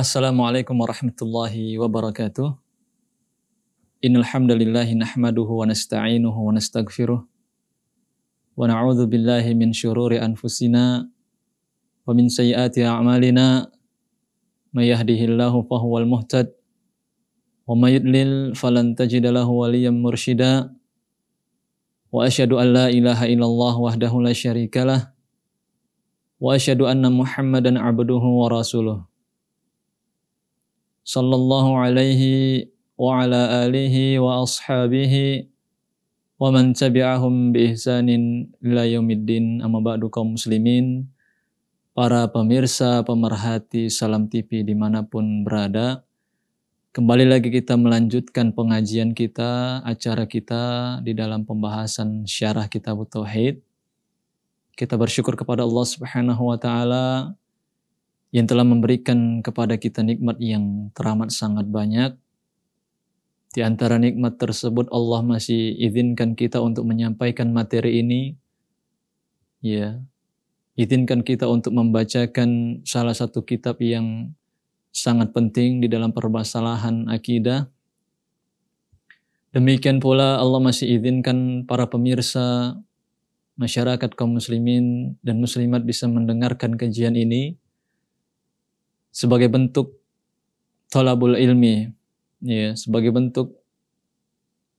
Assalamualaikum warahmatullahi wabarakatuh. Innal hamdalillah nahmaduhu wa nasta'inuhu wa nastaghfiruh wa na'udzu billahi min syururi anfusina wa min sayyiati a'malina may yahdihillahu fahuwal muhtad wa may yudlil falan tajid lahu wa asyhadu an la ilaha illallah wahdahu la syarikalah wa asyhadu anna muhammadan abduhu wa rasuluh sallallahu alaihi wa ala alihi wa ashabihi wa man tabi'ahum bi ihsanin ila yaumiddin amma para pemirsa pemerhati Salam TV dimanapun berada Kembali lagi kita melanjutkan pengajian kita, acara kita di dalam pembahasan syarah kitab Tauhid. Kita bersyukur kepada Allah Subhanahu wa taala yang telah memberikan kepada kita nikmat yang teramat sangat banyak. Di antara nikmat tersebut Allah masih izinkan kita untuk menyampaikan materi ini. Ya. Izinkan kita untuk membacakan salah satu kitab yang sangat penting di dalam permasalahan akidah. Demikian pula Allah masih izinkan para pemirsa masyarakat kaum muslimin dan muslimat bisa mendengarkan kajian ini sebagai bentuk tolabul ilmi, ya, sebagai bentuk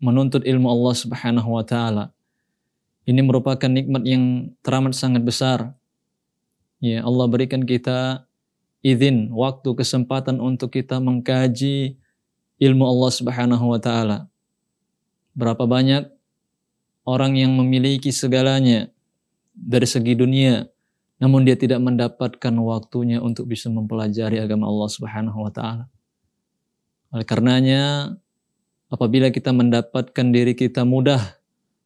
menuntut ilmu Allah Subhanahu wa taala. Ini merupakan nikmat yang teramat sangat besar. Ya, Allah berikan kita izin, waktu, kesempatan untuk kita mengkaji ilmu Allah Subhanahu wa taala. Berapa banyak orang yang memiliki segalanya dari segi dunia, namun dia tidak mendapatkan waktunya untuk bisa mempelajari agama Allah Subhanahu wa taala. Oleh karenanya apabila kita mendapatkan diri kita mudah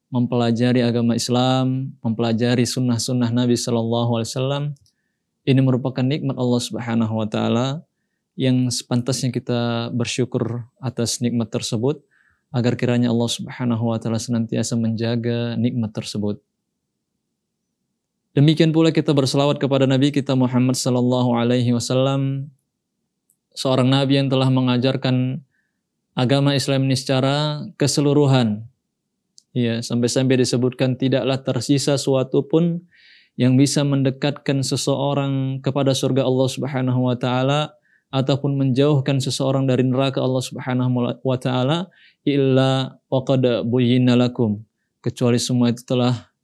mempelajari agama Islam, mempelajari sunnah-sunnah Nabi Shallallahu Alaihi Wasallam, ini merupakan nikmat Allah Subhanahu Wa Taala yang sepantasnya kita bersyukur atas nikmat tersebut agar kiranya Allah Subhanahu Wa Taala senantiasa menjaga nikmat tersebut. Demikian pula kita berselawat kepada Nabi kita Muhammad Sallallahu Alaihi Wasallam, seorang Nabi yang telah mengajarkan agama Islam ini secara keseluruhan. Ya, sampai-sampai disebutkan tidaklah tersisa suatu pun yang bisa mendekatkan seseorang kepada surga Allah Subhanahu wa taala ataupun menjauhkan seseorang dari neraka Allah Subhanahu wa taala illa waqad buyyina lakum kecuali semua itu telah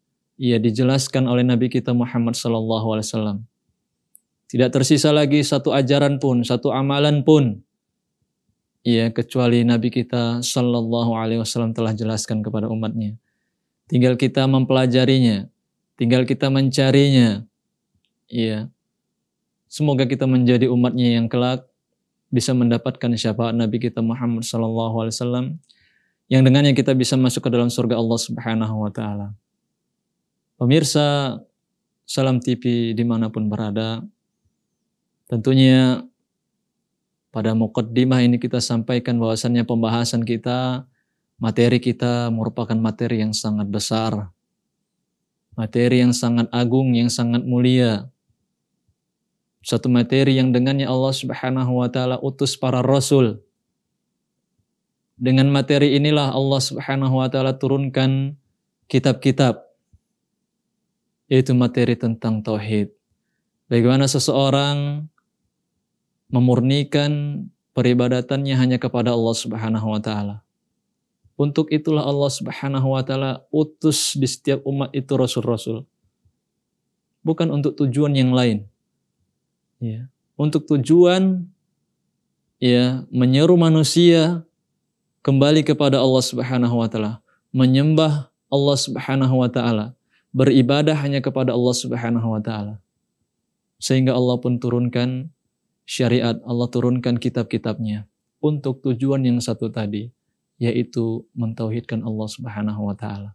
ia dijelaskan oleh Nabi kita Muhammad sallallahu alaihi wasallam. Tidak tersisa lagi satu ajaran pun, satu amalan pun ya kecuali Nabi kita Shallallahu Alaihi Wasallam telah jelaskan kepada umatnya. Tinggal kita mempelajarinya, tinggal kita mencarinya. Ya, semoga kita menjadi umatnya yang kelak bisa mendapatkan syafaat Nabi kita Muhammad Shallallahu Alaihi Wasallam yang dengannya kita bisa masuk ke dalam surga Allah Subhanahu Wa Taala. Pemirsa Salam TV dimanapun berada, tentunya pada mukaddimah ini kita sampaikan bahwasannya pembahasan kita, materi kita merupakan materi yang sangat besar, materi yang sangat agung, yang sangat mulia. Satu materi yang dengannya Allah Subhanahu wa taala utus para rasul. Dengan materi inilah Allah Subhanahu wa taala turunkan kitab-kitab yaitu materi tentang tauhid. Bagaimana seseorang memurnikan peribadatannya hanya kepada Allah Subhanahu wa taala. Untuk itulah Allah Subhanahu wa taala utus di setiap umat itu rasul-rasul. Bukan untuk tujuan yang lain. Ya, untuk tujuan ya menyeru manusia kembali kepada Allah Subhanahu wa taala, menyembah Allah Subhanahu wa taala, beribadah hanya kepada Allah Subhanahu wa taala. Sehingga Allah pun turunkan syariat, Allah turunkan kitab-kitabnya untuk tujuan yang satu tadi, yaitu mentauhidkan Allah Subhanahu wa taala.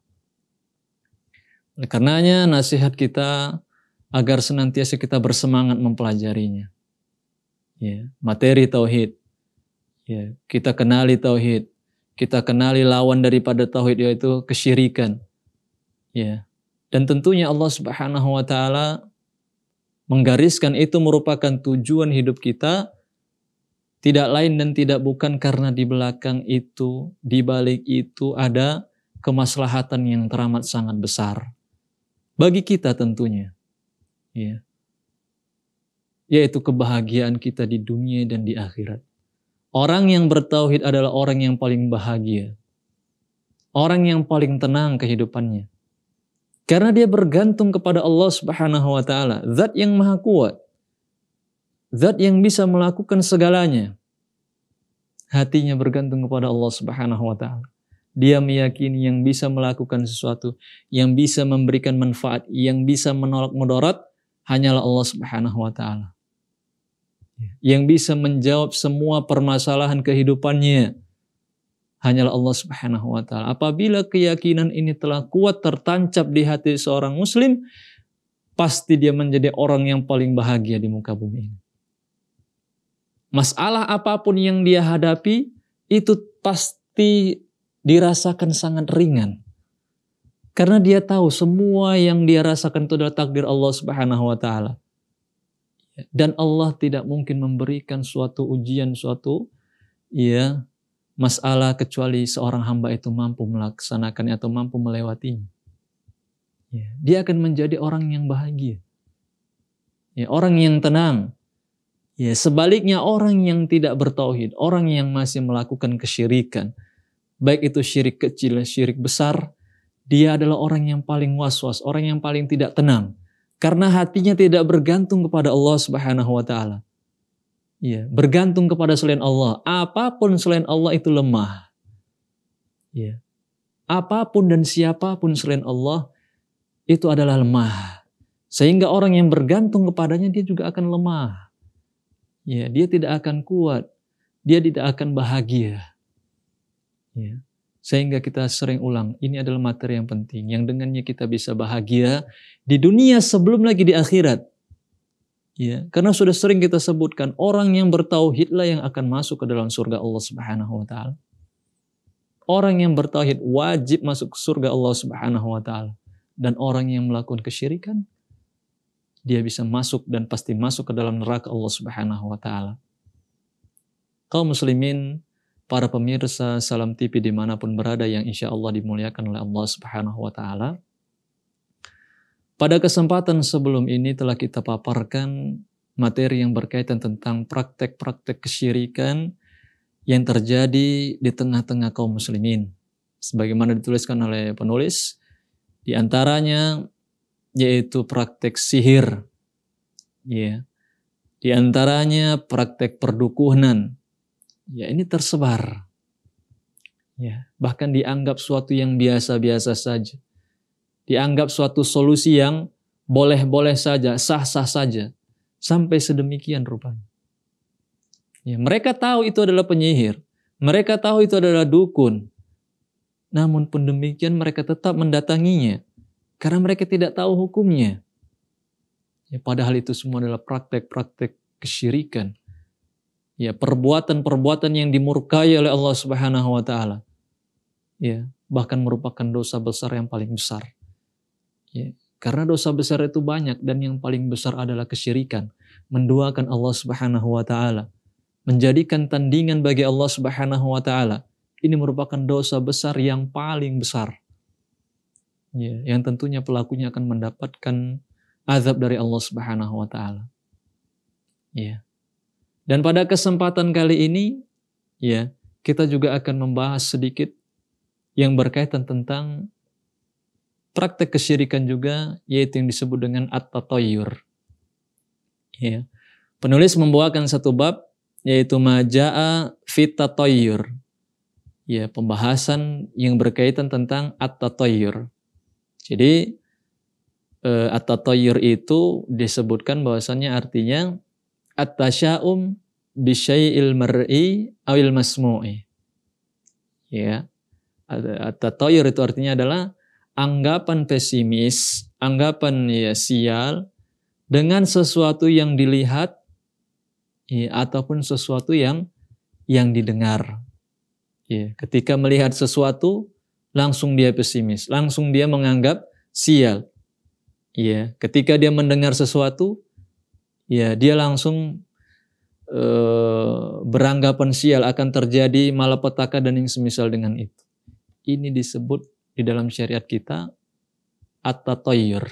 karenanya nasihat kita agar senantiasa kita bersemangat mempelajarinya. Ya, materi tauhid. Ya, kita kenali tauhid. Kita kenali lawan daripada tauhid yaitu kesyirikan. Ya, dan tentunya Allah Subhanahu wa taala menggariskan itu merupakan tujuan hidup kita tidak lain dan tidak bukan karena di belakang itu, di balik itu ada kemaslahatan yang teramat sangat besar bagi kita tentunya. Ya. Yaitu kebahagiaan kita di dunia dan di akhirat. Orang yang bertauhid adalah orang yang paling bahagia. Orang yang paling tenang kehidupannya. Karena dia bergantung kepada Allah Subhanahu wa taala, zat yang maha kuat. Zat yang bisa melakukan segalanya. Hatinya bergantung kepada Allah Subhanahu wa taala. Dia meyakini yang bisa melakukan sesuatu, yang bisa memberikan manfaat, yang bisa menolak mudarat hanyalah Allah Subhanahu wa taala. Yang bisa menjawab semua permasalahan kehidupannya hanyalah Allah Subhanahu wa taala. Apabila keyakinan ini telah kuat tertancap di hati seorang muslim, pasti dia menjadi orang yang paling bahagia di muka bumi ini. Masalah apapun yang dia hadapi itu pasti dirasakan sangat ringan. Karena dia tahu semua yang dia rasakan itu adalah takdir Allah Subhanahu wa taala. Dan Allah tidak mungkin memberikan suatu ujian, suatu ya masalah kecuali seorang hamba itu mampu melaksanakannya atau mampu melewatinya. Ya, dia akan menjadi orang yang bahagia. Ya, orang yang tenang. Ya, sebaliknya orang yang tidak bertauhid, orang yang masih melakukan kesyirikan, baik itu syirik kecil, syirik besar, dia adalah orang yang paling was-was, orang yang paling tidak tenang karena hatinya tidak bergantung kepada Allah Subhanahu wa taala. Ya, bergantung kepada selain Allah. Apapun selain Allah itu lemah. Ya. Apapun dan siapapun selain Allah itu adalah lemah. Sehingga orang yang bergantung kepadanya dia juga akan lemah. Ya, dia tidak akan kuat. Dia tidak akan bahagia. Ya. Sehingga kita sering ulang, ini adalah materi yang penting yang dengannya kita bisa bahagia di dunia sebelum lagi di akhirat. Ya, karena sudah sering kita sebutkan orang yang bertauhidlah yang akan masuk ke dalam surga Allah Subhanahu wa taala. Orang yang bertauhid wajib masuk ke surga Allah Subhanahu wa taala dan orang yang melakukan kesyirikan dia bisa masuk dan pasti masuk ke dalam neraka Allah Subhanahu wa taala. Kaum muslimin, para pemirsa Salam TV dimanapun berada yang insya Allah dimuliakan oleh Allah Subhanahu wa taala. Pada kesempatan sebelum ini telah kita paparkan materi yang berkaitan tentang praktek-praktek kesyirikan yang terjadi di tengah-tengah kaum muslimin. Sebagaimana dituliskan oleh penulis, di antaranya yaitu praktek sihir. Ya. Yeah. Di antaranya praktek perdukunan. Ya, ini tersebar. Ya, bahkan dianggap suatu yang biasa-biasa saja dianggap suatu solusi yang boleh-boleh saja, sah-sah saja. Sampai sedemikian rupanya. Ya, mereka tahu itu adalah penyihir. Mereka tahu itu adalah dukun. Namun pun demikian mereka tetap mendatanginya. Karena mereka tidak tahu hukumnya. Ya, padahal itu semua adalah praktek-praktek kesyirikan. Ya, perbuatan-perbuatan yang dimurkai oleh Allah Subhanahu wa taala. Ya, bahkan merupakan dosa besar yang paling besar. Ya. Karena dosa besar itu banyak dan yang paling besar adalah kesyirikan, menduakan Allah Subhanahu wa taala, menjadikan tandingan bagi Allah Subhanahu wa taala. Ini merupakan dosa besar yang paling besar. Ya, yang tentunya pelakunya akan mendapatkan azab dari Allah Subhanahu wa taala. Ya. Dan pada kesempatan kali ini ya, kita juga akan membahas sedikit yang berkaitan tentang praktek kesyirikan juga yaitu yang disebut dengan at toyur Ya. Penulis membawakan satu bab yaitu maja'a fit toyur. Ya, pembahasan yang berkaitan tentang at toyur Jadi eh, at tatayur itu disebutkan bahwasanya artinya at-tasya'um bisyai'il mar'i awil masmu'i. Ya. at tatayur itu artinya adalah anggapan pesimis, anggapan ya sial dengan sesuatu yang dilihat ya, ataupun sesuatu yang yang didengar. Ya, ketika melihat sesuatu langsung dia pesimis, langsung dia menganggap sial. Ya, ketika dia mendengar sesuatu ya dia langsung e, beranggapan sial akan terjadi malapetaka dan yang semisal dengan itu. Ini disebut di dalam syariat kita at-tatayyur.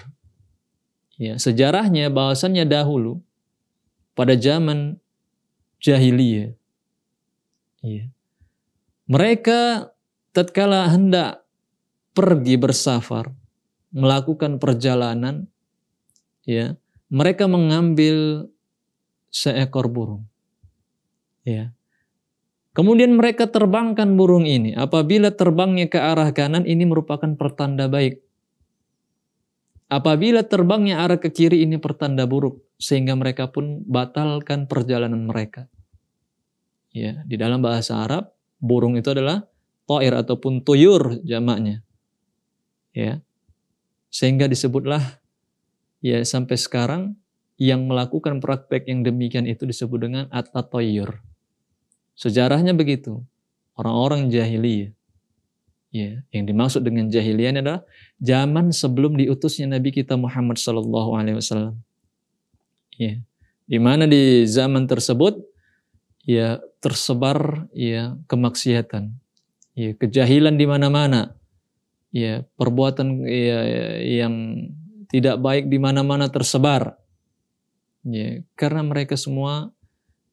Ya, sejarahnya bahwasannya dahulu pada zaman jahiliyah. Ya. Mereka tatkala hendak pergi bersafar, melakukan perjalanan, ya, mereka mengambil seekor burung. Ya. Kemudian mereka terbangkan burung ini. Apabila terbangnya ke arah kanan, ini merupakan pertanda baik. Apabila terbangnya arah ke kiri, ini pertanda buruk. Sehingga mereka pun batalkan perjalanan mereka. Ya, di dalam bahasa Arab, burung itu adalah toir ataupun tuyur jamaknya. Ya, sehingga disebutlah ya sampai sekarang yang melakukan praktek yang demikian itu disebut dengan atatoyur. Sejarahnya begitu. Orang-orang jahiliyah. Ya, yang dimaksud dengan jahiliyah adalah zaman sebelum diutusnya Nabi kita Muhammad sallallahu alaihi wasallam. Ya, di mana di zaman tersebut ya tersebar ya kemaksiatan. Ya, kejahilan di mana-mana. Ya, perbuatan ya, yang tidak baik di mana-mana tersebar. Ya, karena mereka semua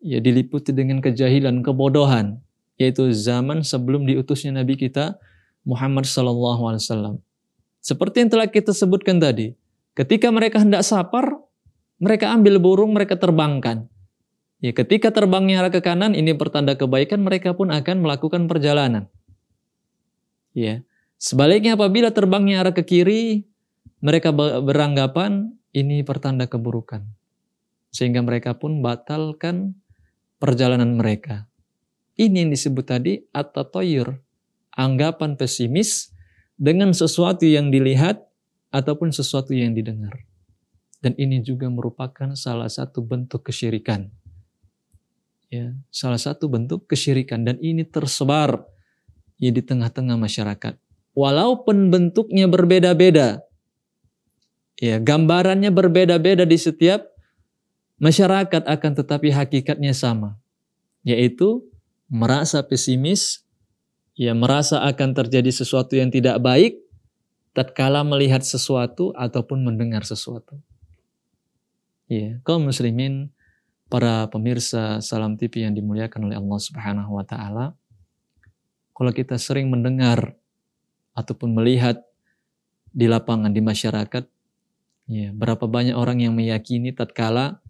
ya diliputi dengan kejahilan, kebodohan, yaitu zaman sebelum diutusnya Nabi kita Muhammad Sallallahu Alaihi Wasallam. Seperti yang telah kita sebutkan tadi, ketika mereka hendak sapar, mereka ambil burung, mereka terbangkan. Ya, ketika terbangnya arah ke kanan, ini pertanda kebaikan, mereka pun akan melakukan perjalanan. Ya, sebaliknya apabila terbangnya arah ke kiri, mereka beranggapan ini pertanda keburukan. Sehingga mereka pun batalkan perjalanan mereka. Ini yang disebut tadi atau atatoyur, anggapan pesimis dengan sesuatu yang dilihat ataupun sesuatu yang didengar. Dan ini juga merupakan salah satu bentuk kesyirikan. Ya, salah satu bentuk kesyirikan dan ini tersebar ya di tengah-tengah masyarakat. Walaupun bentuknya berbeda-beda. Ya, gambarannya berbeda-beda di setiap masyarakat akan tetapi hakikatnya sama, yaitu merasa pesimis, ya merasa akan terjadi sesuatu yang tidak baik tatkala melihat sesuatu ataupun mendengar sesuatu. Ya, kaum muslimin, para pemirsa Salam TV yang dimuliakan oleh Allah Subhanahu wa taala. Kalau kita sering mendengar ataupun melihat di lapangan di masyarakat ya berapa banyak orang yang meyakini tatkala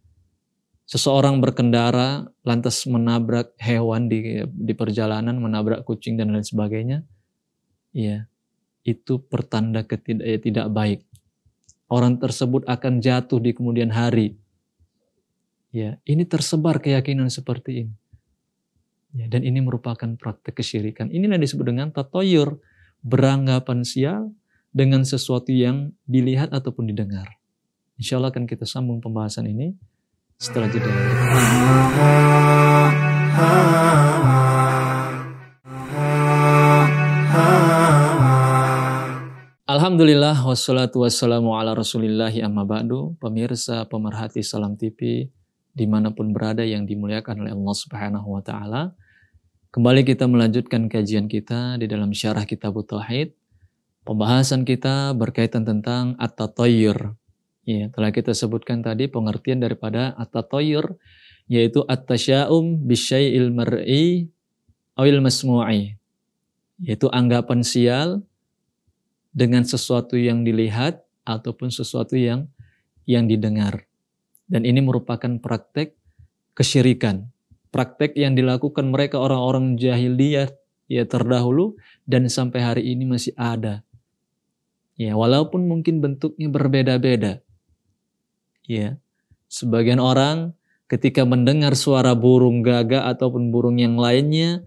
seseorang berkendara lantas menabrak hewan di di perjalanan, menabrak kucing dan lain sebagainya, ya itu pertanda ketidak ya, tidak baik. Orang tersebut akan jatuh di kemudian hari. Ya, ini tersebar keyakinan seperti ini. Ya, dan ini merupakan praktek kesyirikan. Inilah disebut dengan tatoyur, beranggapan sial dengan sesuatu yang dilihat ataupun didengar. Insya Allah akan kita sambung pembahasan ini setelah jeda. Alhamdulillah wassalatu wassalamu ala rasulillahi amma ba'du. Pemirsa pemerhati Salam TV dimanapun berada yang dimuliakan oleh Allah subhanahu wa ta'ala. Kembali kita melanjutkan kajian kita di dalam syarah kitab Tauhid. Pembahasan kita berkaitan tentang at-tatayyur, Ya, telah kita sebutkan tadi pengertian daripada at-tatoyur yaitu at-tasya'um bisyai'il mar'i awil masmu'i yaitu anggapan sial dengan sesuatu yang dilihat ataupun sesuatu yang yang didengar. Dan ini merupakan praktek kesyirikan, praktek yang dilakukan mereka orang-orang jahiliyah ya terdahulu dan sampai hari ini masih ada. Ya, walaupun mungkin bentuknya berbeda-beda. Ya. Sebagian orang ketika mendengar suara burung gagak ataupun burung yang lainnya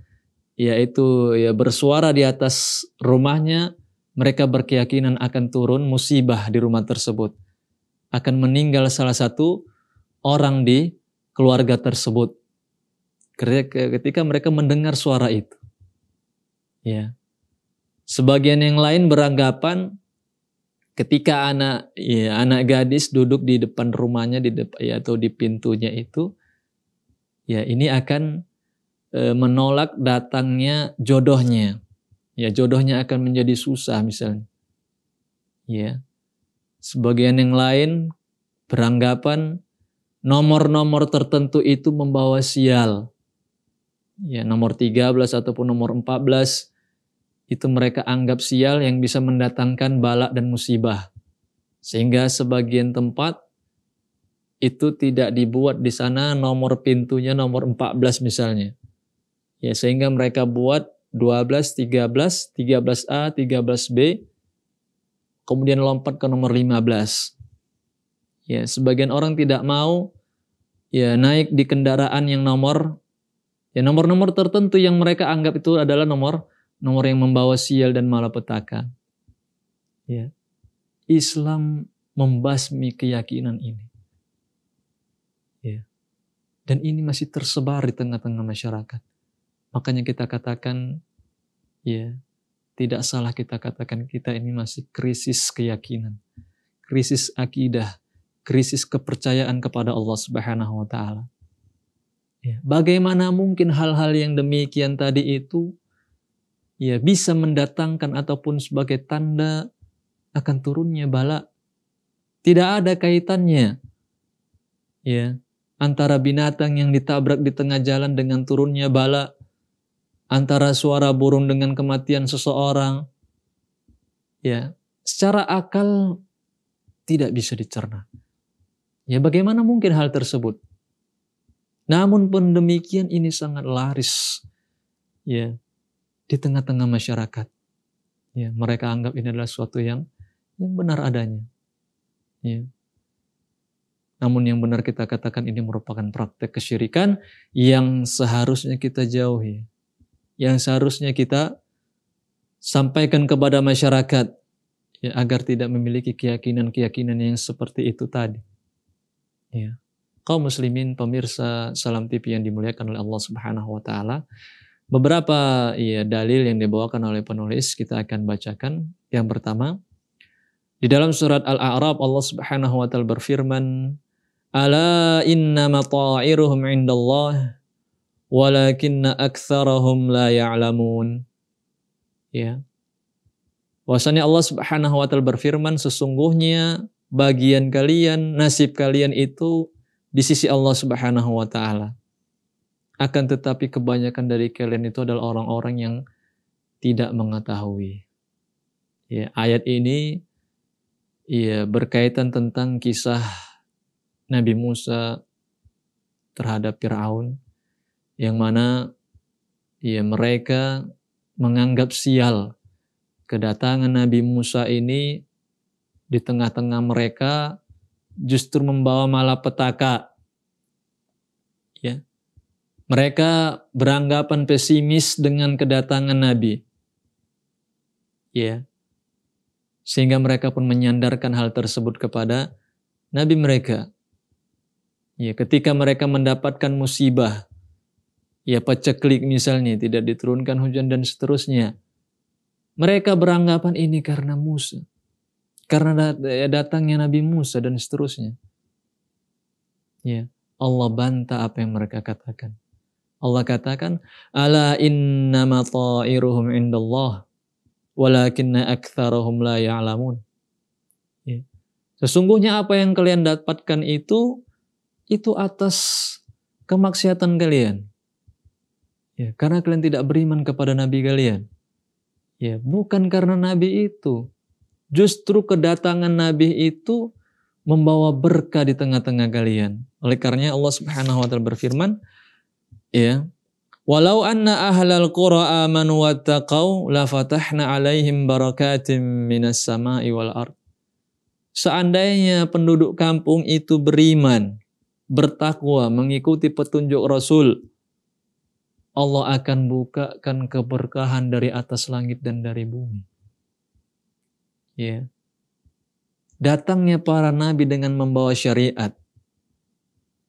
yaitu ya bersuara di atas rumahnya mereka berkeyakinan akan turun musibah di rumah tersebut akan meninggal salah satu orang di keluarga tersebut ketika mereka mendengar suara itu ya sebagian yang lain beranggapan ketika anak ya, anak gadis duduk di depan rumahnya di depan ya, atau di pintunya itu ya ini akan e, menolak datangnya jodohnya ya jodohnya akan menjadi susah misalnya ya sebagian yang lain beranggapan nomor-nomor tertentu itu membawa sial ya nomor 13 ataupun nomor 14 itu mereka anggap sial yang bisa mendatangkan balak dan musibah. Sehingga sebagian tempat itu tidak dibuat di sana nomor pintunya nomor 14 misalnya. Ya, sehingga mereka buat 12, 13, 13A, 13B, kemudian lompat ke nomor 15. Ya, sebagian orang tidak mau ya naik di kendaraan yang nomor ya nomor-nomor tertentu yang mereka anggap itu adalah nomor nomor yang membawa sial dan malapetaka. Ya. Islam membasmi keyakinan ini. Ya. Dan ini masih tersebar di tengah-tengah masyarakat. Makanya kita katakan ya, tidak salah kita katakan kita ini masih krisis keyakinan, krisis akidah, krisis kepercayaan kepada Allah Subhanahu wa taala. Ya. bagaimana mungkin hal-hal yang demikian tadi itu ya bisa mendatangkan ataupun sebagai tanda akan turunnya bala. Tidak ada kaitannya ya antara binatang yang ditabrak di tengah jalan dengan turunnya bala, antara suara burung dengan kematian seseorang. Ya, secara akal tidak bisa dicerna. Ya bagaimana mungkin hal tersebut? Namun pun demikian ini sangat laris. Ya, di tengah-tengah masyarakat. Ya, mereka anggap ini adalah suatu yang yang benar adanya. Ya. Namun yang benar kita katakan ini merupakan praktek kesyirikan yang seharusnya kita jauhi. Yang seharusnya kita sampaikan kepada masyarakat ya, agar tidak memiliki keyakinan-keyakinan yang seperti itu tadi. Ya. Kau muslimin pemirsa Salam TV yang dimuliakan oleh Allah Subhanahu wa taala, Beberapa ya, dalil yang dibawakan oleh penulis kita akan bacakan. Yang pertama, di dalam surat Al-A'raf Allah Subhanahu wa taala berfirman, "Ala inna mata'iruhum 'indallah walakinna aktsarahum la ya'lamun." Ya. Bahwasanya Allah Subhanahu wa taala berfirman, sesungguhnya bagian kalian, nasib kalian itu di sisi Allah Subhanahu wa taala. Akan tetapi kebanyakan dari kalian itu adalah orang-orang yang tidak mengetahui. Ya, ayat ini ya berkaitan tentang kisah Nabi Musa terhadap Firaun yang mana ya mereka menganggap sial kedatangan Nabi Musa ini di tengah-tengah mereka justru membawa malapetaka mereka beranggapan pesimis dengan kedatangan Nabi. Ya. Sehingga mereka pun menyandarkan hal tersebut kepada Nabi mereka. Ya, ketika mereka mendapatkan musibah, ya paceklik misalnya, tidak diturunkan hujan dan seterusnya. Mereka beranggapan ini karena Musa. Karena ya, datangnya Nabi Musa dan seterusnya. Ya, Allah bantah apa yang mereka katakan. Allah katakan, "Ala innama ta'iruhum indallah, walakinna aktsarahum la ya'lamun." Ya. Sesungguhnya apa yang kalian dapatkan itu itu atas kemaksiatan kalian. Ya, karena kalian tidak beriman kepada nabi kalian. Ya, bukan karena nabi itu. Justru kedatangan nabi itu membawa berkah di tengah-tengah kalian. Oleh karenanya Allah Subhanahu wa taala berfirman, Ya. Walau anna ahlal qura amanu wattaqau la fatahna alaihim barakatim minas sama'i wal ard. Seandainya penduduk kampung itu beriman, bertakwa, mengikuti petunjuk Rasul, Allah akan bukakan keberkahan dari atas langit dan dari bumi. Ya. Datangnya para nabi dengan membawa syariat,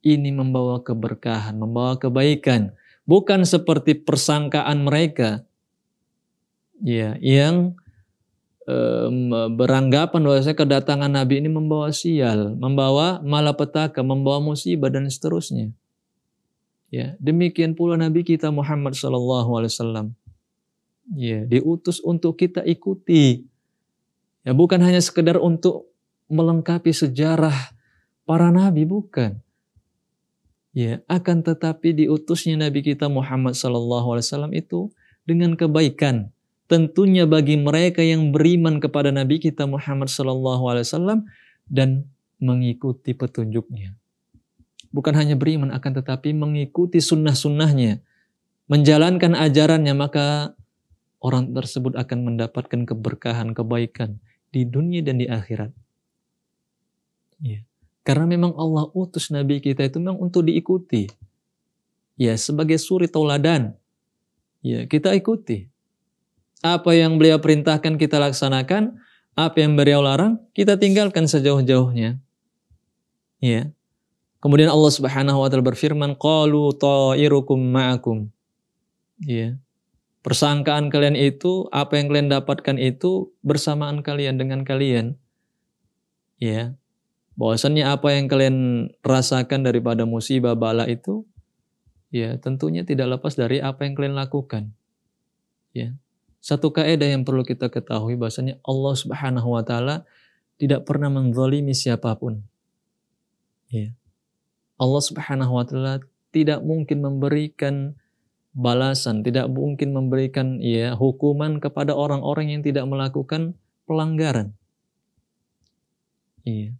ini membawa keberkahan, membawa kebaikan. Bukan seperti persangkaan mereka ya, yang um, beranggapan bahwa saya kedatangan Nabi ini membawa sial, membawa malapetaka, membawa musibah dan seterusnya. Ya, demikian pula Nabi kita Muhammad SAW, Ya, diutus untuk kita ikuti. Ya, bukan hanya sekedar untuk melengkapi sejarah para nabi, bukan. Ya, akan tetapi diutusnya Nabi kita Muhammad SAW itu dengan kebaikan. Tentunya bagi mereka yang beriman kepada Nabi kita Muhammad SAW dan mengikuti petunjuknya. Bukan hanya beriman akan tetapi mengikuti sunnah-sunnahnya, menjalankan ajarannya maka orang tersebut akan mendapatkan keberkahan, kebaikan di dunia dan di akhirat. Yeah. Karena memang Allah utus Nabi kita itu memang untuk diikuti. Ya, sebagai suri tauladan. Ya, kita ikuti. Apa yang beliau perintahkan kita laksanakan, apa yang beliau larang, kita tinggalkan sejauh-jauhnya. Ya. Kemudian Allah Subhanahu wa taala berfirman, "Qalu ta'irukum ma'akum." Ya. Persangkaan kalian itu, apa yang kalian dapatkan itu bersamaan kalian dengan kalian. Ya bahwasannya apa yang kalian rasakan daripada musibah bala itu ya tentunya tidak lepas dari apa yang kalian lakukan ya satu kaidah yang perlu kita ketahui bahasanya Allah Subhanahu wa taala tidak pernah menzalimi siapapun ya Allah Subhanahu wa taala tidak mungkin memberikan balasan tidak mungkin memberikan ya hukuman kepada orang-orang yang tidak melakukan pelanggaran iya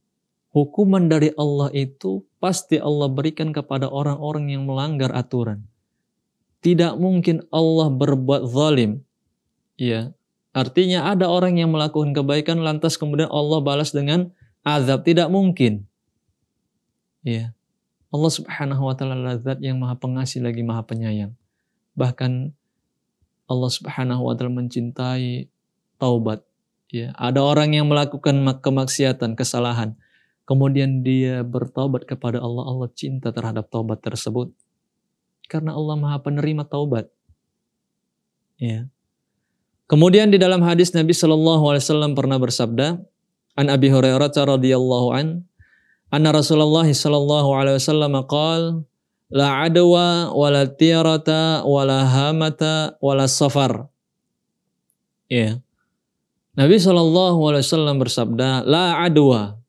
hukuman dari Allah itu pasti Allah berikan kepada orang-orang yang melanggar aturan. Tidak mungkin Allah berbuat zalim. Ya, artinya ada orang yang melakukan kebaikan lantas kemudian Allah balas dengan azab. Tidak mungkin. Ya. Allah Subhanahu wa taala zat yang Maha Pengasih lagi Maha Penyayang. Bahkan Allah Subhanahu wa taala mencintai taubat. Ya, ada orang yang melakukan kemaksiatan, kesalahan, kemudian dia bertobat kepada Allah, Allah cinta terhadap taubat tersebut. Karena Allah Maha penerima taubat. Ya. Kemudian di dalam hadis Nabi Shallallahu alaihi wasallam pernah bersabda, An Abi Hurairah radhiyallahu an, anna Rasulullah Shallallahu alaihi wasallam qaal, la adwa wala tiarata wala hamata wala safar. Ya. Nabi Shallallahu alaihi wasallam bersabda, la adwa,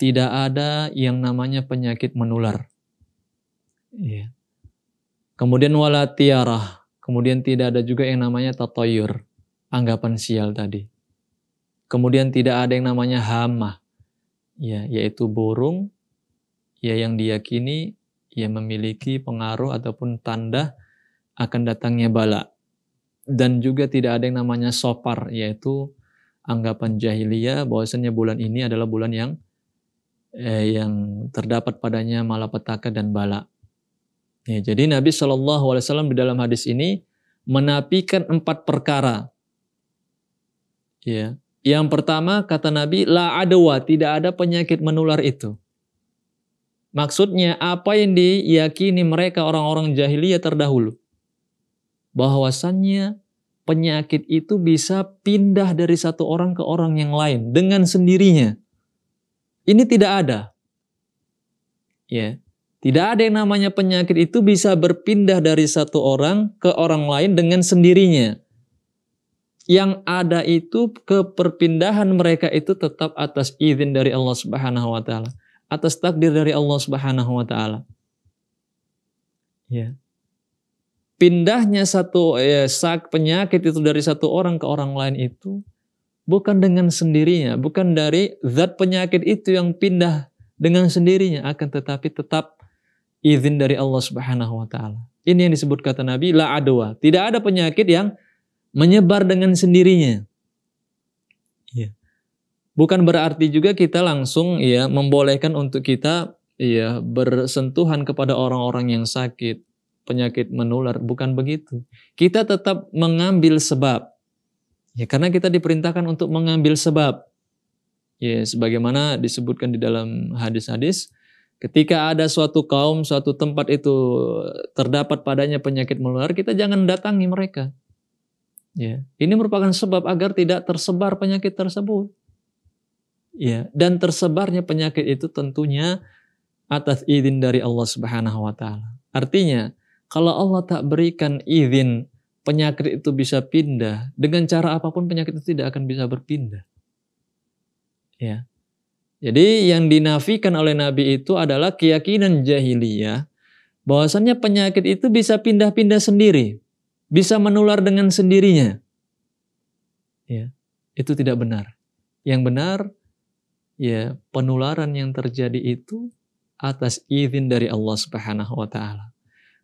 tidak ada yang namanya penyakit menular. Ya. Kemudian wala tiarah, kemudian tidak ada juga yang namanya tatoyur, anggapan sial tadi. Kemudian tidak ada yang namanya hama, ya, yaitu burung ya yang diyakini ya memiliki pengaruh ataupun tanda akan datangnya bala. Dan juga tidak ada yang namanya sopar, yaitu anggapan jahiliyah bahwasanya bulan ini adalah bulan yang eh, yang terdapat padanya malapetaka dan bala. Ya, jadi Nabi Shallallahu Alaihi Wasallam di dalam hadis ini menapikan empat perkara. Ya, yang pertama kata Nabi la adwa tidak ada penyakit menular itu. Maksudnya apa yang diyakini mereka orang-orang jahiliyah terdahulu bahwasannya penyakit itu bisa pindah dari satu orang ke orang yang lain dengan sendirinya. Ini tidak ada. Ya. Tidak ada yang namanya penyakit itu bisa berpindah dari satu orang ke orang lain dengan sendirinya. Yang ada itu keperpindahan mereka itu tetap atas izin dari Allah Subhanahu wa taala, atas takdir dari Allah Subhanahu wa taala. Ya. Pindahnya satu ya, sak penyakit itu dari satu orang ke orang lain itu bukan dengan sendirinya, bukan dari zat penyakit itu yang pindah dengan sendirinya, akan tetapi tetap izin dari Allah Subhanahu wa taala. Ini yang disebut kata Nabi la adwa. Tidak ada penyakit yang menyebar dengan sendirinya. Ya. Bukan berarti juga kita langsung ya membolehkan untuk kita ya bersentuhan kepada orang-orang yang sakit, penyakit menular, bukan begitu. Kita tetap mengambil sebab Ya, karena kita diperintahkan untuk mengambil sebab. Ya, sebagaimana disebutkan di dalam hadis-hadis, ketika ada suatu kaum, suatu tempat itu terdapat padanya penyakit menular, kita jangan datangi mereka. Ya, ini merupakan sebab agar tidak tersebar penyakit tersebut. Ya, dan tersebarnya penyakit itu tentunya atas izin dari Allah Subhanahu wa taala. Artinya, kalau Allah tak berikan izin penyakit itu bisa pindah dengan cara apapun penyakit itu tidak akan bisa berpindah. Ya. Jadi yang dinafikan oleh Nabi itu adalah keyakinan jahiliyah bahwasannya penyakit itu bisa pindah-pindah sendiri, bisa menular dengan sendirinya. Ya, itu tidak benar. Yang benar ya penularan yang terjadi itu atas izin dari Allah Subhanahu wa taala.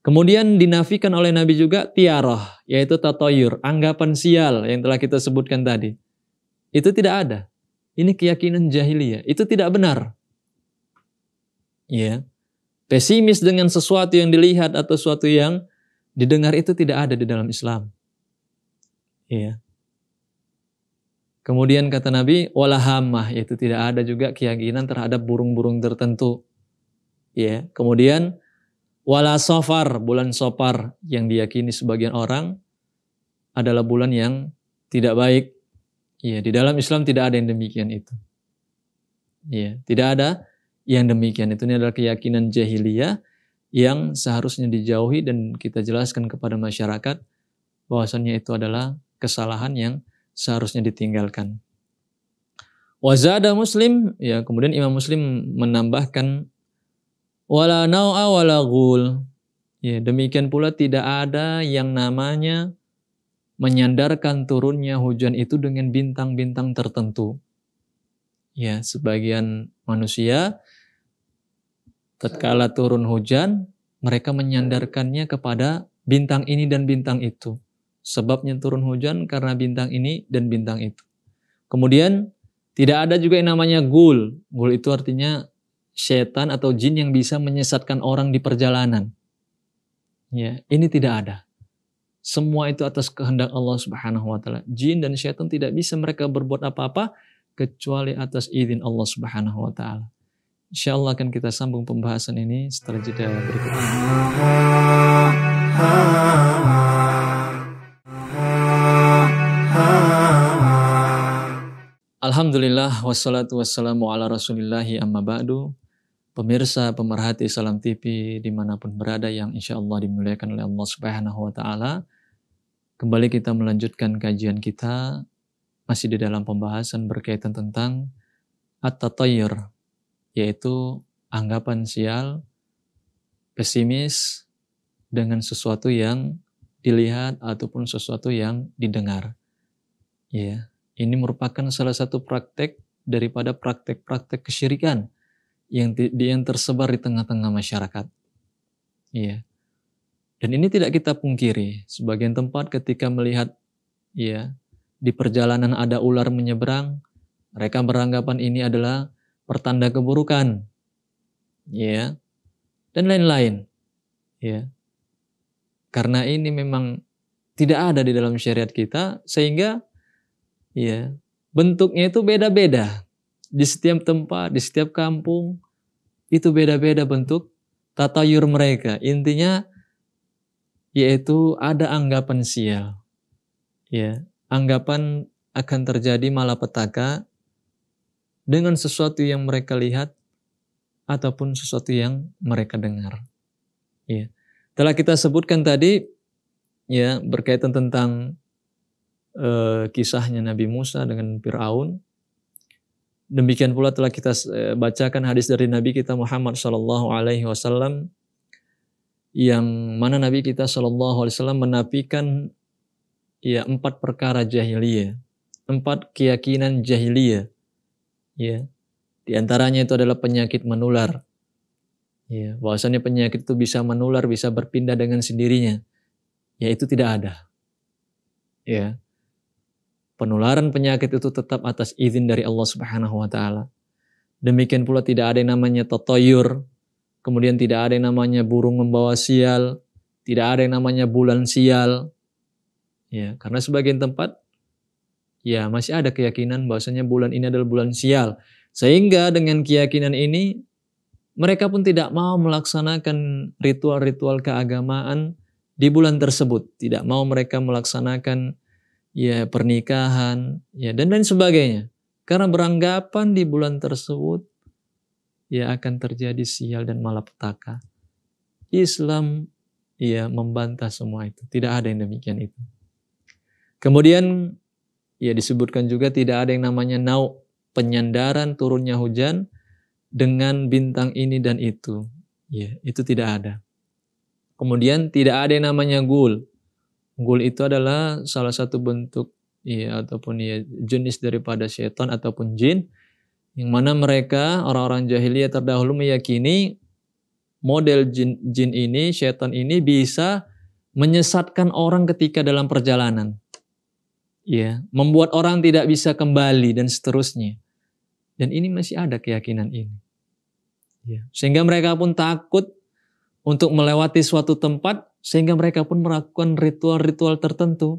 Kemudian dinafikan oleh Nabi juga tiaroh, yaitu tatoyur, anggapan sial yang telah kita sebutkan tadi. Itu tidak ada. Ini keyakinan jahiliyah. Itu tidak benar. Ya. Pesimis dengan sesuatu yang dilihat atau sesuatu yang didengar itu tidak ada di dalam Islam. Ya. Kemudian kata Nabi, walahamah, yaitu tidak ada juga keyakinan terhadap burung-burung tertentu. Ya. Kemudian, Wala sofar, bulan sofar yang diyakini sebagian orang adalah bulan yang tidak baik. Ya, di dalam Islam tidak ada yang demikian itu. Ya, tidak ada yang demikian itu. Ini adalah keyakinan jahiliyah yang seharusnya dijauhi dan kita jelaskan kepada masyarakat bahwasannya itu adalah kesalahan yang seharusnya ditinggalkan. Wazada Muslim, ya kemudian Imam Muslim menambahkan wala naw'a wala ghul. Ya, demikian pula tidak ada yang namanya menyandarkan turunnya hujan itu dengan bintang-bintang tertentu. Ya, sebagian manusia tatkala turun hujan, mereka menyandarkannya kepada bintang ini dan bintang itu. Sebabnya turun hujan karena bintang ini dan bintang itu. Kemudian tidak ada juga yang namanya gul. Gul itu artinya setan atau jin yang bisa menyesatkan orang di perjalanan. Ya, ini tidak ada. Semua itu atas kehendak Allah Subhanahu wa taala. Jin dan setan tidak bisa mereka berbuat apa-apa kecuali atas izin Allah Subhanahu wa taala. Insyaallah akan kita sambung pembahasan ini setelah jeda berikutnya. Alhamdulillah wassalatu wassalamu ala rasulillahi amma ba'du pemirsa pemerhati Salam TV dimanapun berada yang insya Allah dimuliakan oleh Allah Subhanahu Wa Taala. Kembali kita melanjutkan kajian kita masih di dalam pembahasan berkaitan tentang at-tatayyur yaitu anggapan sial, pesimis dengan sesuatu yang dilihat ataupun sesuatu yang didengar. Ya, ini merupakan salah satu praktek daripada praktek-praktek kesyirikan yang yang tersebar di tengah-tengah masyarakat. Iya. Dan ini tidak kita pungkiri. Sebagian tempat ketika melihat ya di perjalanan ada ular menyeberang, mereka beranggapan ini adalah pertanda keburukan. Ya. Dan lain-lain. Ya. Karena ini memang tidak ada di dalam syariat kita sehingga ya bentuknya itu beda-beda di setiap tempat, di setiap kampung, itu beda-beda bentuk tata yur mereka. Intinya yaitu ada anggapan sial. Ya, anggapan akan terjadi malapetaka dengan sesuatu yang mereka lihat ataupun sesuatu yang mereka dengar. Ya. Telah kita sebutkan tadi ya berkaitan tentang e, kisahnya Nabi Musa dengan Firaun Demikian pula telah kita eh, bacakan hadis dari Nabi kita Muhammad Shallallahu Alaihi Wasallam yang mana Nabi kita Shallallahu Alaihi Wasallam menafikan ya empat perkara jahiliyah, empat keyakinan jahiliyah, ya diantaranya itu adalah penyakit menular. Ya, bahwasanya penyakit itu bisa menular, bisa berpindah dengan sendirinya. Ya itu tidak ada. Ya, penularan penyakit itu tetap atas izin dari Allah Subhanahu wa taala. Demikian pula tidak ada yang namanya totoyur, kemudian tidak ada yang namanya burung membawa sial, tidak ada yang namanya bulan sial. Ya, karena sebagian tempat ya masih ada keyakinan bahwasanya bulan ini adalah bulan sial. Sehingga dengan keyakinan ini mereka pun tidak mau melaksanakan ritual-ritual keagamaan di bulan tersebut, tidak mau mereka melaksanakan ya pernikahan, ya dan lain sebagainya. Karena beranggapan di bulan tersebut ya akan terjadi sial dan malapetaka. Islam ya membantah semua itu. Tidak ada yang demikian itu. Kemudian ya disebutkan juga tidak ada yang namanya nau penyandaran turunnya hujan dengan bintang ini dan itu. Ya, itu tidak ada. Kemudian tidak ada yang namanya gul. Gul itu adalah salah satu bentuk ya ataupun ya jenis daripada setan ataupun jin yang mana mereka orang-orang jahiliyah terdahulu meyakini model jin, jin ini, setan ini bisa menyesatkan orang ketika dalam perjalanan. Ya, membuat orang tidak bisa kembali dan seterusnya. Dan ini masih ada keyakinan ini. Ya, sehingga mereka pun takut untuk melewati suatu tempat sehingga mereka pun melakukan ritual-ritual tertentu.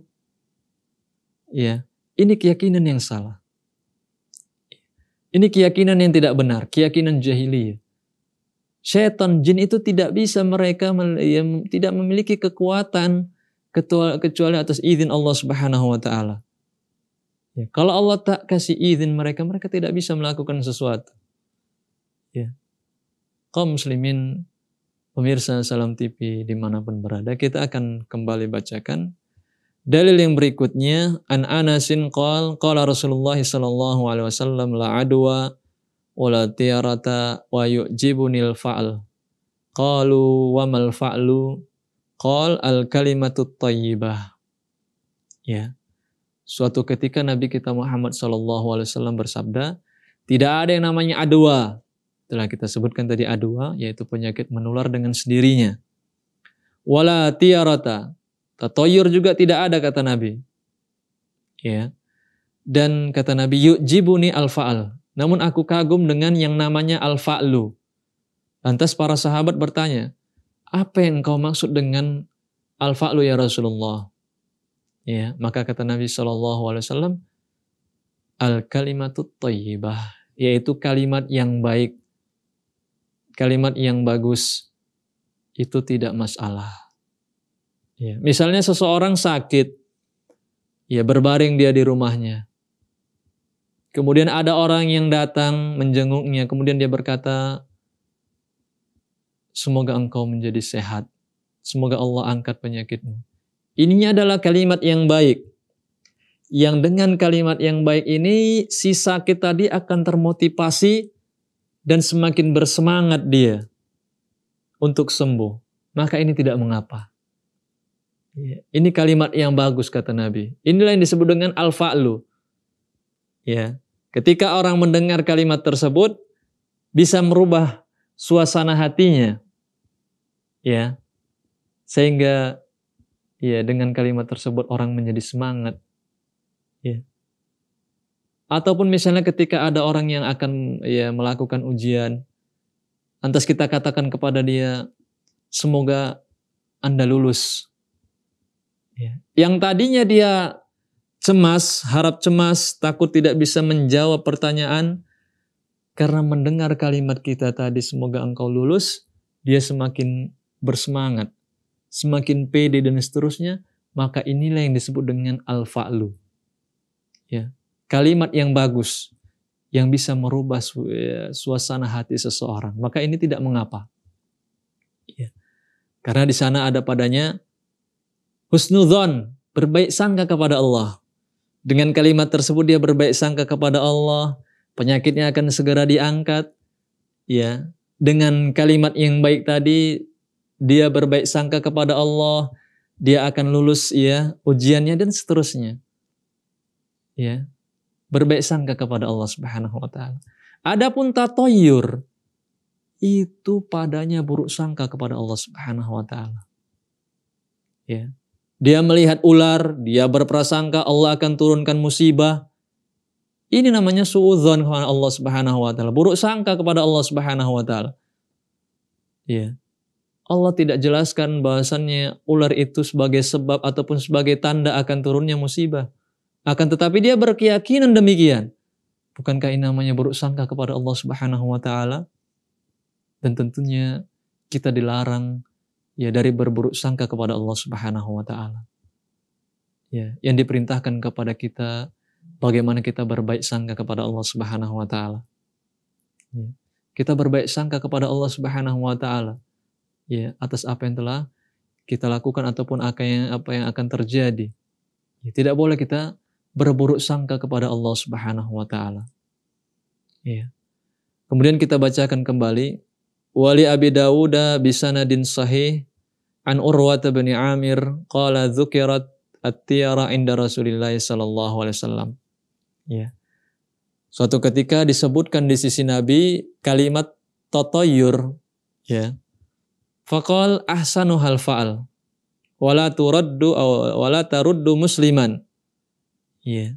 Ya, ini keyakinan yang salah. Ini keyakinan yang tidak benar, keyakinan jahiliyah. Setan jin itu tidak bisa mereka ya, tidak memiliki kekuatan kecuali atas izin Allah Subhanahu wa taala. Ya, kalau Allah tak kasih izin mereka, mereka tidak bisa melakukan sesuatu. Ya. Kaum muslimin Pemirsa Salam TV dimanapun berada, kita akan kembali bacakan Dalil yang berikutnya an Anasin kal qala Rasulullah sallallahu alaihi wasallam la adwa wala tiarata wa yujibunil fa'al. Qalu wa mal fa'lu? Qal al kalimatut taibah Ya. Suatu ketika Nabi kita Muhammad sallallahu alaihi wasallam bersabda, tidak ada yang namanya adwa. Telah kita sebutkan tadi A2, yaitu penyakit menular dengan sendirinya. Wala tiarata. Tatoyur juga tidak ada kata Nabi. Ya. Dan kata Nabi, yujibuni al-fa'al. Namun aku kagum dengan yang namanya al-fa'lu. Lantas para sahabat bertanya, apa yang kau maksud dengan al-fa'lu ya Rasulullah? Ya, maka kata Nabi Shallallahu Alaihi Wasallam, al kalimatut tayyibah, yaitu kalimat yang baik kalimat yang bagus itu tidak masalah. Ya, misalnya seseorang sakit, ya berbaring dia di rumahnya. Kemudian ada orang yang datang menjenguknya, kemudian dia berkata, "Semoga engkau menjadi sehat. Semoga Allah angkat penyakitmu." Ini adalah kalimat yang baik. Yang dengan kalimat yang baik ini si sakit tadi akan termotivasi dan semakin bersemangat dia untuk sembuh, maka ini tidak mengapa. Ya, ini kalimat yang bagus kata Nabi. Inilah yang disebut dengan al-fa'lu. Ya. Ketika orang mendengar kalimat tersebut bisa merubah suasana hatinya. Ya. Sehingga ya dengan kalimat tersebut orang menjadi semangat. Ya. Ataupun misalnya ketika ada orang yang akan ya melakukan ujian, antas kita katakan kepada dia, semoga Anda lulus. Ya. Yang tadinya dia cemas, harap cemas, takut tidak bisa menjawab pertanyaan, karena mendengar kalimat kita tadi, semoga engkau lulus, dia semakin bersemangat, semakin pede dan seterusnya, maka inilah yang disebut dengan al-fa'lu. Ya, kalimat yang bagus yang bisa merubah eh, suasana hati seseorang. Maka ini tidak mengapa. Ya. Karena di sana ada padanya husnudzon, berbaik sangka kepada Allah. Dengan kalimat tersebut dia berbaik sangka kepada Allah, penyakitnya akan segera diangkat. Ya, dengan kalimat yang baik tadi dia berbaik sangka kepada Allah, dia akan lulus ya ujiannya dan seterusnya. Ya, berbaik sangka kepada Allah Subhanahu wa taala. Adapun tatoyur itu padanya buruk sangka kepada Allah Subhanahu wa taala. Ya. Dia melihat ular, dia berprasangka Allah akan turunkan musibah. Ini namanya suudzon kepada Allah Subhanahu wa taala, buruk sangka kepada Allah Subhanahu wa taala. Ya. Allah tidak jelaskan bahasannya ular itu sebagai sebab ataupun sebagai tanda akan turunnya musibah. Akan tetapi dia berkeyakinan demikian. Bukankah ini namanya buruk sangka kepada Allah Subhanahu wa taala? Dan tentunya kita dilarang ya dari berburuk sangka kepada Allah Subhanahu wa taala. Ya, yang diperintahkan kepada kita bagaimana kita berbaik sangka kepada Allah Subhanahu wa taala. Ya. Kita berbaik sangka kepada Allah Subhanahu wa taala ya atas apa yang telah kita lakukan ataupun apa yang apa yang akan terjadi. Ya, tidak boleh kita berburuk sangka kepada Allah Subhanahu wa taala. Ya. Kemudian kita bacakan kembali Wali Abi Dawud sanadin sahih an Urwah bin Amir qala dzukirat at-tiyara inda Rasulillah sallallahu alaihi wasallam. Ya. Suatu ketika disebutkan di sisi Nabi kalimat totoyur ya. Faqal ahsanu hal fa'al wala turaddu wala taruddu musliman Ya.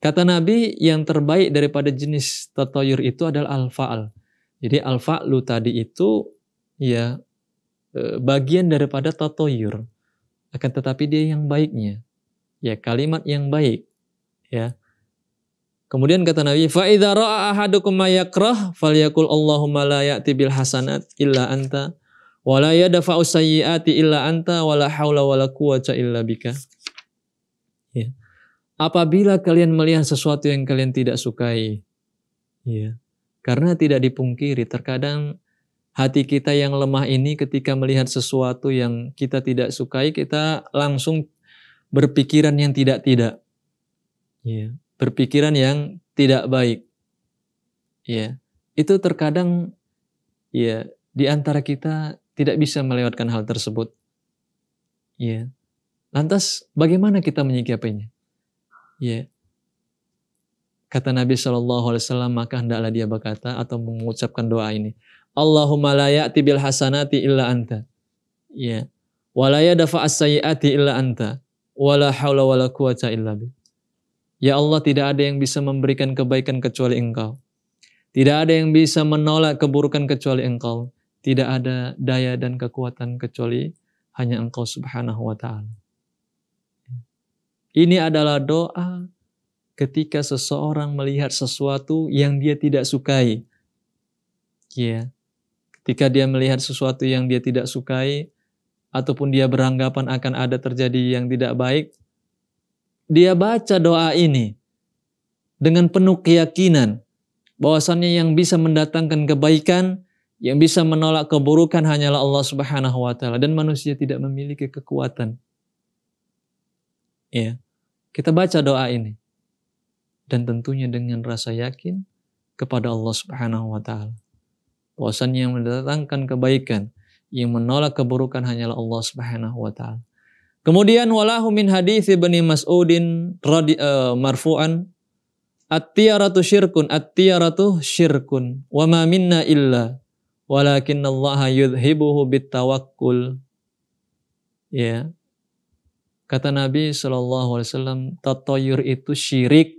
Kata Nabi yang terbaik daripada jenis tatoyur itu adalah al-fa'al. Jadi al-fa'lu tadi itu ya e, bagian daripada tatoyur. Akan tetapi dia yang baiknya. Ya kalimat yang baik. Ya. Kemudian kata Nabi, فَإِذَا رَأَ أَحَدُكُمْ مَا ma فَلْيَكُلْ اللَّهُمَّ Allahumma يَأْتِ بِالْحَسَنَاتِ إِلَّا hasanat وَلَا anta سَيِّئَاتِ إِلَّا أَنْتَ وَلَا حَوْلَ anta wa إِلَّا بِكَ apabila kalian melihat sesuatu yang kalian tidak sukai. Ya. Karena tidak dipungkiri, terkadang hati kita yang lemah ini ketika melihat sesuatu yang kita tidak sukai, kita langsung berpikiran yang tidak-tidak. Ya. Berpikiran yang tidak baik. Ya. Itu terkadang ya di antara kita tidak bisa melewatkan hal tersebut. Ya. Lantas bagaimana kita menyikapinya? ya kata Nabi Shallallahu Alaihi Wasallam maka hendaklah dia berkata atau mengucapkan doa ini Allahumma layak tibil hasanati illa anta ya walaya dafa as-sayyiati illa anta wala haula wala quwata illa bi. Ya Allah, tidak ada yang bisa memberikan kebaikan kecuali Engkau. Tidak ada yang bisa menolak keburukan kecuali Engkau. Tidak ada daya dan kekuatan kecuali hanya Engkau subhanahu wa ta'ala. Ini adalah doa ketika seseorang melihat sesuatu yang dia tidak sukai. Ya. Ketika dia melihat sesuatu yang dia tidak sukai ataupun dia beranggapan akan ada terjadi yang tidak baik, dia baca doa ini dengan penuh keyakinan bahwasannya yang bisa mendatangkan kebaikan, yang bisa menolak keburukan hanyalah Allah Subhanahu wa taala dan manusia tidak memiliki kekuatan Ya. Kita baca doa ini. Dan tentunya dengan rasa yakin kepada Allah Subhanahu wa taala. puasanya yang mendatangkan kebaikan, yang menolak keburukan hanyalah Allah Subhanahu wa taala. Kemudian walahu min hadis Ibnu Mas'udin radi, uh, marfu'an At-tiyaratu syirkun, at-tiyaratu syirkun, wa ma minna illa, walakin Allah yudhibuhu bitawakkul. Ya, Kata Nabi Shallallahu Alaihi Wasallam, tatoyur itu syirik.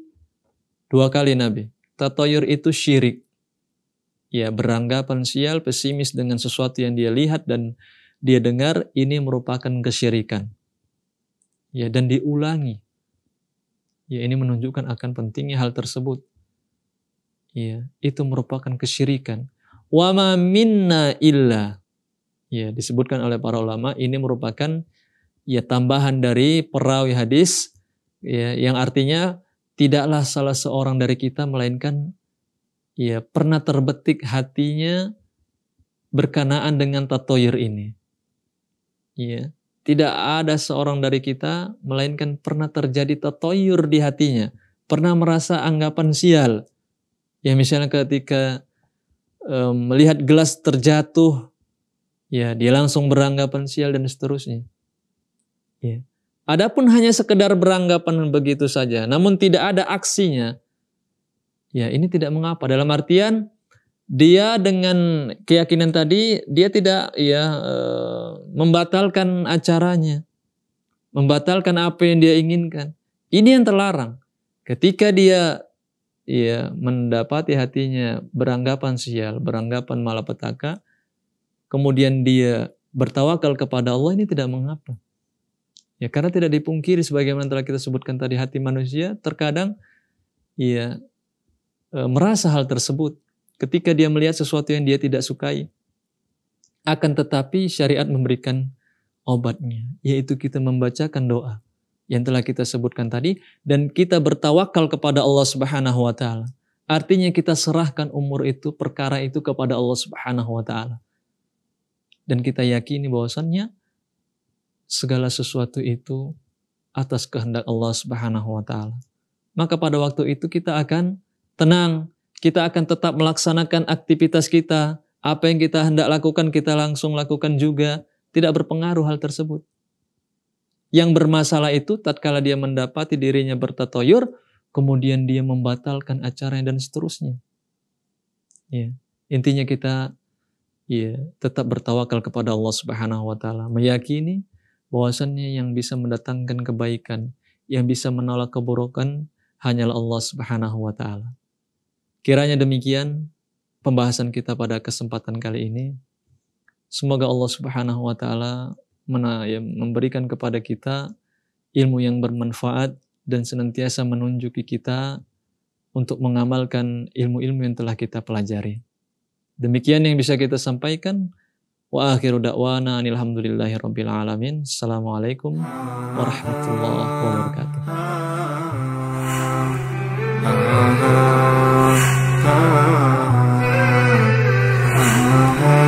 Dua kali Nabi. Tatoyur itu syirik. Ya beranggapan sial, pesimis dengan sesuatu yang dia lihat dan dia dengar, ini merupakan kesyirikan. Ya dan diulangi. Ya ini menunjukkan akan pentingnya hal tersebut. Ya itu merupakan kesyirikan. Wa minna illa. Ya disebutkan oleh para ulama ini merupakan ya tambahan dari perawi hadis ya yang artinya tidaklah salah seorang dari kita melainkan ya pernah terbetik hatinya berkenaan dengan tatoir ini. Ya, tidak ada seorang dari kita melainkan pernah terjadi tatoir di hatinya, pernah merasa anggapan sial. Ya misalnya ketika um, melihat gelas terjatuh, ya dia langsung beranggapan sial dan seterusnya. Ya. Adapun hanya sekedar beranggapan begitu saja, namun tidak ada aksinya, ya ini tidak mengapa. Dalam artian dia dengan keyakinan tadi dia tidak ya eh, membatalkan acaranya, membatalkan apa yang dia inginkan. Ini yang terlarang. Ketika dia ya mendapati hatinya beranggapan sial, beranggapan malapetaka, kemudian dia bertawakal kepada Allah ini tidak mengapa. Ya karena tidak dipungkiri sebagaimana telah kita sebutkan tadi hati manusia terkadang ya e, merasa hal tersebut ketika dia melihat sesuatu yang dia tidak sukai. Akan tetapi syariat memberikan obatnya, yaitu kita membacakan doa yang telah kita sebutkan tadi dan kita bertawakal kepada Allah Subhanahu wa taala. Artinya kita serahkan umur itu, perkara itu kepada Allah Subhanahu wa taala. Dan kita yakini bahwasannya segala sesuatu itu atas kehendak Allah Subhanahu wa taala. Maka pada waktu itu kita akan tenang, kita akan tetap melaksanakan aktivitas kita, apa yang kita hendak lakukan kita langsung lakukan juga, tidak berpengaruh hal tersebut. Yang bermasalah itu tatkala dia mendapati dirinya bertatoyur, kemudian dia membatalkan acaranya dan seterusnya. Ya, intinya kita ya tetap bertawakal kepada Allah Subhanahu wa taala, meyakini bahwasannya yang bisa mendatangkan kebaikan, yang bisa menolak keburukan hanyalah Allah Subhanahu wa taala. Kiranya demikian pembahasan kita pada kesempatan kali ini. Semoga Allah Subhanahu wa taala ya, memberikan kepada kita ilmu yang bermanfaat dan senantiasa menunjuki kita untuk mengamalkan ilmu-ilmu yang telah kita pelajari. Demikian yang bisa kita sampaikan. Wa akhiru da'wana alhamdulillahi rabbil alamin. Assalamualaikum warahmatullahi wabarakatuh. Ah, ah, ah,